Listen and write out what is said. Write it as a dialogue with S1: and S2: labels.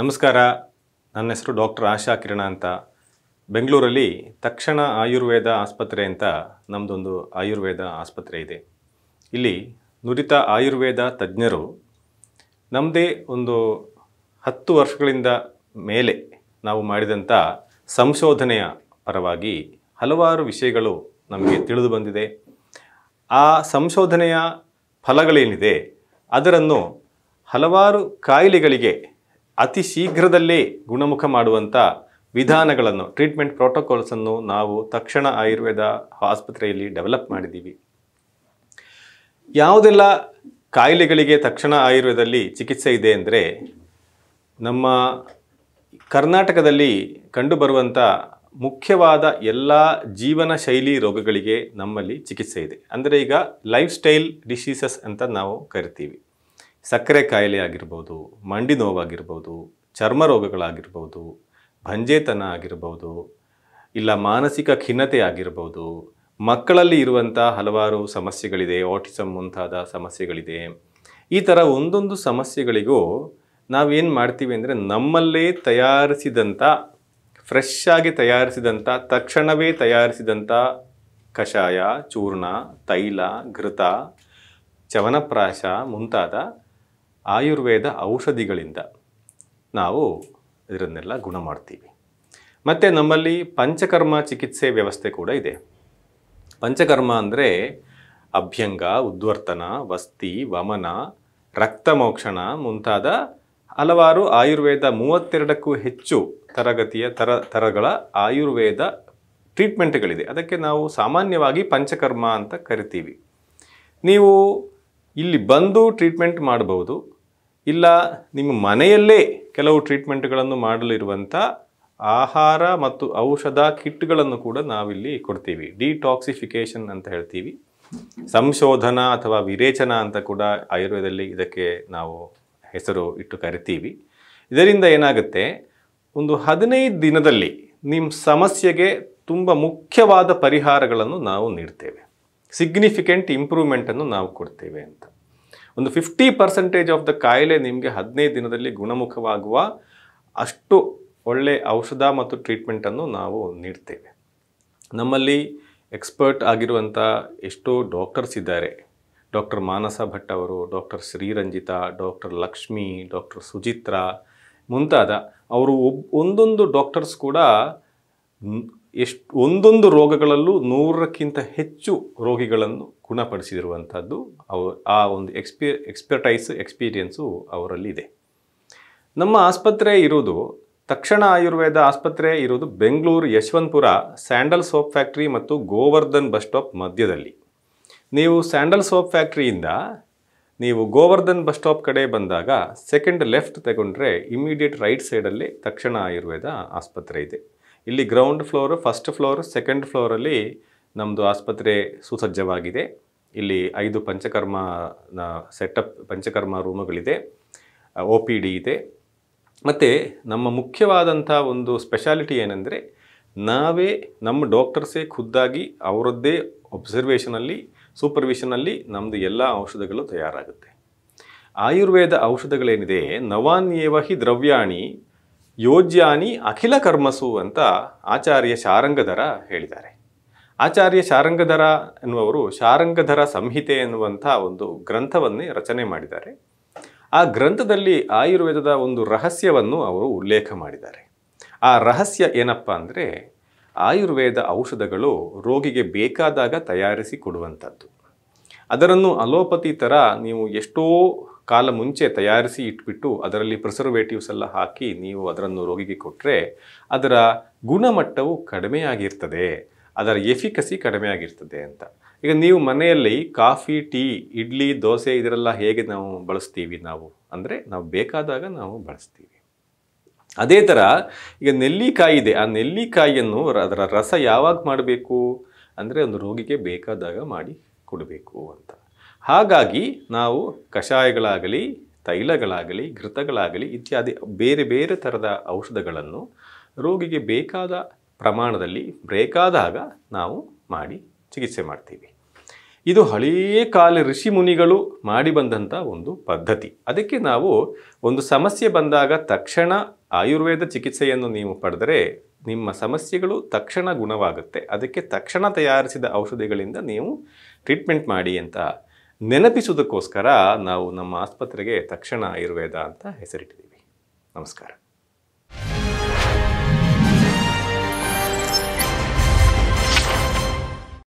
S1: ನಮಸ್ಕಾರ ನನ್ನ ಹೆಸರು ಡಾಕ್ಟರ್ ಆಶಾ ಕಿರಣ ಅಂತ ಬೆಂಗಳೂರಲ್ಲಿ ತಕ್ಷಣ ಆಯುರ್ವೇದ ಆಸ್ಪತ್ರೆ ಅಂತ ನಮ್ಮದೊಂದು ಆಯುರ್ವೇದ ಆಸ್ಪತ್ರೆ ಇದೆ ಇಲ್ಲಿ ನುರಿತ ಆಯುರ್ವೇದ ತಜ್ಞರು ನಮ್ಮದೇ ಒಂದು ಹತ್ತು ವರ್ಷಗಳಿಂದ ಮೇಲೆ ನಾವು ಮಾಡಿದಂಥ ಸಂಶೋಧನೆಯ ಪರವಾಗಿ ಹಲವಾರು ವಿಷಯಗಳು ನಮಗೆ ತಿಳಿದು ಬಂದಿದೆ ಆ ಸಂಶೋಧನೆಯ ಫಲಗಳೇನಿದೆ ಅದರನ್ನು ಹಲವಾರು ಕಾಯಿಲೆಗಳಿಗೆ ಅತಿ ಶೀಘ್ರದಲ್ಲೇ ಗುಣಮುಖ ಮಾಡುವಂಥ ವಿಧಾನಗಳನ್ನು ಟ್ರೀಟ್ಮೆಂಟ್ ಪ್ರೋಟೋಕಾಲ್ಸನ್ನು ನಾವು ತಕ್ಷಣ ಆಯುರ್ವೇದ ಆಸ್ಪತ್ರೆಯಲ್ಲಿ ಡೆವಲಪ್ ಮಾಡಿದ್ದೀವಿ ಯಾವುದೆಲ್ಲ ಕಾಯಿಲೆಗಳಿಗೆ ತಕ್ಷಣ ಆಯುರ್ವೇದದಲ್ಲಿ ಚಿಕಿತ್ಸೆ ಇದೆ ಅಂದರೆ ನಮ್ಮ ಕರ್ನಾಟಕದಲ್ಲಿ ಕಂಡುಬರುವಂಥ ಮುಖ್ಯವಾದ ಎಲ್ಲ ಜೀವನ ಶೈಲಿ ರೋಗಗಳಿಗೆ ನಮ್ಮಲ್ಲಿ ಚಿಕಿತ್ಸೆ ಇದೆ ಅಂದರೆ ಈಗ ಲೈಫ್ ಸ್ಟೈಲ್ ಡಿಸೀಸಸ್ ಅಂತ ನಾವು ಕರಿತೀವಿ ಸಕ್ಕರೆ ಕಾಯಿಲೆ ಆಗಿರ್ಬೋದು ಮಂಡಿ ನೋವಾಗಿರ್ಬೋದು ಚರ್ಮ ರೋಗಗಳಾಗಿರ್ಬೋದು ಭಂಜೇತನ ಆಗಿರ್ಬೋದು ಇಲ್ಲ ಮಾನಸಿಕ ಖಿನ್ನತೆ ಆಗಿರ್ಬೋದು ಮಕ್ಕಳಲ್ಲಿ ಇರುವಂಥ ಹಲವಾರು ಸಮಸ್ಯೆಗಳಿದೆ ಆಟಿಸಮ್ ಮುಂತಾದ ಸಮಸ್ಯೆಗಳಿದೆ ಈ ಥರ ಒಂದೊಂದು ಸಮಸ್ಯೆಗಳಿಗೂ ನಾವೇನು ಮಾಡ್ತೀವಿ ಅಂದರೆ ನಮ್ಮಲ್ಲೇ ತಯಾರಿಸಿದಂಥ ಫ್ರೆಶ್ ಆಗಿ ತಯಾರಿಸಿದಂಥ ತಕ್ಷಣವೇ ತಯಾರಿಸಿದಂಥ ಕಷಾಯ ಚೂರ್ಣ ತೈಲ ಘೃತ ಚವನಪ್ರಾಶ ಮುಂತಾದ ಆಯುರ್ವೇದ ಔಷಧಿಗಳಿಂದ ನಾವು ಇದರನ್ನೆಲ್ಲ ಗುಣ ಮಾಡ್ತೀವಿ ಮತ್ತು ನಮ್ಮಲ್ಲಿ ಪಂಚಕರ್ಮ ಚಿಕಿತ್ಸೆ ವ್ಯವಸ್ಥೆ ಕೂಡ ಇದೆ ಪಂಚಕರ್ಮ ಅಂದರೆ ಅಭ್ಯಂಗ ಉದ್ವರ್ತನ ವಸ್ತಿ ವಮನ ರಕ್ತ ಮೋಕ್ಷಣ ಮುಂತಾದ ಹಲವಾರು ಆಯುರ್ವೇದ ಮೂವತ್ತೆರಡಕ್ಕೂ ಹೆಚ್ಚು ತರಗತಿಯ ತರ ತರಗಳ ಆಯುರ್ವೇದ ಟ್ರೀಟ್ಮೆಂಟ್ಗಳಿದೆ ಅದಕ್ಕೆ ನಾವು ಸಾಮಾನ್ಯವಾಗಿ ಪಂಚಕರ್ಮ ಅಂತ ಕರಿತೀವಿ ನೀವು ಇಲ್ಲಿ ಬಂದು ಟ್ರೀಟ್ಮೆಂಟ್ ಮಾಡಬಹುದು ಇಲ್ಲ ನಿಮ್ಮ ಮನೆಯಲ್ಲೇ ಕೆಲವು ಟ್ರೀಟ್ಮೆಂಟ್ಗಳನ್ನು ಮಾಡಲಿರುವಂಥ ಆಹಾರ ಮತ್ತು ಔಷಧ ಕಿಟ್ಗಳನ್ನು ಕೂಡ ನಾವಿಲ್ಲಿ ಕೊಡ್ತೀವಿ ಡಿಟಾಕ್ಸಿಫಿಕೇಶನ್ ಅಂತ ಹೇಳ್ತೀವಿ ಸಂಶೋಧನಾ ಅಥವಾ ವಿರೇಚನ ಅಂತ ಕೂಡ ಆಯುರ್ವೇದದಲ್ಲಿ ಇದಕ್ಕೆ ನಾವು ಹೆಸರು ಇಟ್ಟು ಕರಿತೀವಿ ಇದರಿಂದ ಏನಾಗುತ್ತೆ ಒಂದು ಹದಿನೈದು ದಿನದಲ್ಲಿ ನಿಮ್ಮ ಸಮಸ್ಯೆಗೆ ತುಂಬ ಮುಖ್ಯವಾದ ಪರಿಹಾರಗಳನ್ನು ನಾವು ನೀಡ್ತೇವೆ ಸಿಗ್ನಿಫಿಕೆಂಟ್ ಇಂಪ್ರೂವ್ಮೆಂಟನ್ನು ನಾವು ಕೊಡ್ತೇವೆ ಅಂತ ಒಂದು ಫಿಫ್ಟಿ ಪರ್ಸೆಂಟೇಜ್ ಆಫ್ ದ ಕಾಯಿಲೆ ನಿಮಗೆ ಹದಿನೈದು ದಿನದಲ್ಲಿ ಗುಣಮುಖವಾಗುವ ಅಷ್ಟು ಒಳ್ಳೆ ಔಷಧ ಮತ್ತು ಟ್ರೀಟ್ಮೆಂಟನ್ನು ನಾವು ನೀಡ್ತೇವೆ ನಮ್ಮಲ್ಲಿ ಎಕ್ಸ್ಪರ್ಟ್ ಆಗಿರುವಂಥ ಎಷ್ಟೋ ಡಾಕ್ಟರ್ಸ್ ಇದ್ದಾರೆ ಡಾಕ್ಟರ್ ಮಾನಸ ಭಟ್ ಅವರು doctor Shriranjita doctor Lakshmi doctor Suchitra ಮುಂತಾದ ಅವರು ಒಬ್ ಒಂದೊಂದು ಡಾಕ್ಟರ್ಸ್ ಕೂಡ ಎಷ್ಟು ಒಂದೊಂದು ರೋಗಗಳಲ್ಲೂ ನೂರಕ್ಕಿಂತ ಹೆಚ್ಚು ರೋಗಿಗಳನ್ನು ಗುಣಪಡಿಸಿರುವಂಥದ್ದು ಅವ ಆ ಒಂದು ಎಕ್ಸ್ಪಿ ಎಕ್ಸ್ಪರ್ಟೈಸ್ ಎಕ್ಸ್ಪೀರಿಯನ್ಸು ಅವರಲ್ಲಿದೆ ನಮ್ಮ ಆಸ್ಪತ್ರೆ ಇರೋದು ತಕ್ಷಣ ಆಯುರ್ವೇದ ಆಸ್ಪತ್ರೆ ಇರೋದು Bengaluru Yeshwanthpur sandal soap factory ಮತ್ತು ಗೋವರ್ಧನ್ ಬಸ್ ಸ್ಟಾಪ್ ಮಧ್ಯದಲ್ಲಿ ನೀವು ಸ್ಯಾಂಡಲ್ ಸೋಪ್ ಫ್ಯಾಕ್ಟ್ರಿಯಿಂದ ನೀವು ಗೋವರ್ಧನ್ ಬಸ್ ಸ್ಟಾಪ್ ಕಡೆ ಬಂದಾಗ ಸೆಕೆಂಡ್ ಲೆಫ್ಟ್ ತಗೊಂಡ್ರೆ ಇಮಿಡಿಯೇಟ್ ರೈಟ್ ಸೈಡಲ್ಲಿ ತಕ್ಷಣ ಆಯುರ್ವೇದ ಆಸ್ಪತ್ರೆ ಇದೆ ಇಲ್ಲಿ ground floor first floor second ಫ್ಲೋರಲ್ಲಿ ನಮ್ಮದು ಆಸ್ಪತ್ರೆ ಸುಸಜ್ಜವಾಗಿದೆ ಇಲ್ಲಿ ಐದು ಪಂಚಕರ್ಮ ಸೆಟಪ್ ಪಂಚಕರ್ಮ ರೂಮುಗಳಿದೆ ಓ ಪಿ ಡಿ ಇದೆ ಮತ್ತು ನಮ್ಮ ಮುಖ್ಯವಾದಂಥ ಒಂದು ಸ್ಪೆಷಾಲಿಟಿ ಏನೆಂದರೆ ನಾವೇ ನಮ್ಮ ಡಾಕ್ಟರ್ಸೇ ಖುದ್ದಾಗಿ ಅವರದ್ದೇ ಒಬ್ಸರ್ವೇಷನಲ್ಲಿ ಸೂಪರ್ವಿಷನಲ್ಲಿ ನಮ್ಮದು ಎಲ್ಲ ಔಷಧಗಳು ತಯಾರಾಗುತ್ತೆ ಆಯುರ್ವೇದ ಔಷಧಗಳೇನಿದೆ ನವಾನ್ಯೇವಹಿ ದ್ರವ್ಯಾಣಿ ಯೋಜ್ಯಾನಿ ಅಖಿಲ ಕರ್ಮಸು ಅಂತ ಆಚಾರ್ಯ ಶಾರಂಗಧರ ಹೇಳಿದ್ದಾರೆ ಆಚಾರ್ಯ ಶಾರಂಗಧರ ಎನ್ನುವರು ಶಾರಂಗಧರ ಸಂಹಿತೆ ಎನ್ನುವಂಥ ಒಂದು ಗ್ರಂಥವನ್ನೇ ರಚನೆ ಮಾಡಿದ್ದಾರೆ ಆ ಗ್ರಂಥದಲ್ಲಿ ಆಯುರ್ವೇದದ ಒಂದು ರಹಸ್ಯವನ್ನು ಅವರು ಉಲ್ಲೇಖ ಮಾಡಿದ್ದಾರೆ ಆ ರಹಸ್ಯ ಏನಪ್ಪ ಅಂದರೆ ಆಯುರ್ವೇದ ಔಷಧಗಳು ರೋಗಿಗೆ ಬೇಕಾದಾಗ ತಯಾರಿಸಿ ಕೊಡುವಂಥದ್ದು ಅದರನ್ನು ಅಲೋಪತಿ ಥರ ನೀವು ಎಷ್ಟೋ ಕಾಲ ಮುಂಚೆ ತಯಾರಿಸಿ ಇಟ್ಬಿಟ್ಟು ಅದರಲ್ಲಿ ಪ್ರಿಸರ್ವೇಟಿವ್ಸ್ ಎಲ್ಲ ಹಾಕಿ ನೀವು ಅದರನ್ನು ರೋಗಿಗೆ ಕೊಟ್ಟರೆ ಅದರ ಗುಣಮಟ್ಟವು ಕಡಿಮೆಯಾಗಿರ್ತದೆ ಅದರ ಎಫಿಕಸಿ ಕಡಿಮೆಯಾಗಿರ್ತದೆ ಅಂತ ಈಗ ನೀವು ಮನೆಯಲ್ಲಿ ಕಾಫಿ ಟೀ ಇಡ್ಲಿ ದೋಸೆ ಇದರೆಲ್ಲ ಹೇಗೆ ನಾವು ಬಳಸ್ತೀವಿ ನಾವು ಅಂದರೆ ನಾವು ಬೇಕಾದಾಗ ನಾವು ಬಳಸ್ತೀವಿ ಅದೇ ಥರ ಈಗ ನೆಲ್ಲಿಕಾಯಿ ಇದೆ ಆ ನೆಲ್ಲಿಕಾಯಿಯನ್ನು ಅದರ ರಸ ಯಾವಾಗ ಮಾಡಬೇಕು ಅಂದರೆ ಒಂದು ರೋಗಿಗೆ ಬೇಕಾದಾಗ ಮಾಡಿ ಕೊಡಬೇಕು ಅಂತ ಹಾಗಾಗಿ ನಾವು ಕಷಾಯಗಳಾಗಲಿ ತೈಲಗಳಾಗಲಿ ಘೃತಗಳಾಗಲಿ ಇತ್ಯಾದಿ ಬೇರೆ ಬೇರೆ ಥರದ ಔಷಧಗಳನ್ನು ರೋಗಿಗೆ ಬೇಕಾದ ಪ್ರಮಾಣದಲ್ಲಿ ಬೇಕಾದಾಗ ನಾವು ಮಾಡಿ ಚಿಕಿತ್ಸೆ ಮಾಡ್ತೀವಿ ಇದು ಹಳೆಯ ಕಾಲ ಋಷಿ ಮುನಿಗಳು ಮಾಡಿ ಬಂದಂಥ ಒಂದು ಪದ್ಧತಿ ಅದಕ್ಕೆ ನಾವು ಒಂದು ಸಮಸ್ಯೆ ಬಂದಾಗ ತಕ್ಷಣ ಆಯುರ್ವೇದ ಚಿಕಿತ್ಸೆಯನ್ನು ನೀವು ಪಡೆದರೆ ನಿಮ್ಮ ಸಮಸ್ಯೆಗಳು ತಕ್ಷಣ ಗುಣವಾಗುತ್ತೆ ಅದಕ್ಕೆ ತಕ್ಷಣ ತಯಾರಿಸಿದ ಔಷಧಿಗಳಿಂದ ನೀವು ಟ್ರೀಟ್ಮೆಂಟ್ ಮಾಡಿ ಅಂತ ನೆನಪಿಸುವುದಕ್ಕೋಸ್ಕರ ನಾವು ನಮ್ಮ ಆಸ್ಪತ್ರೆಗೆ ತಕ್ಷಣ ಆಯುರ್ವೇದ ಅಂತ ಹೆಸರಿಟ್ಟಿದ್ದೀವಿ ನಮಸ್ಕಾರ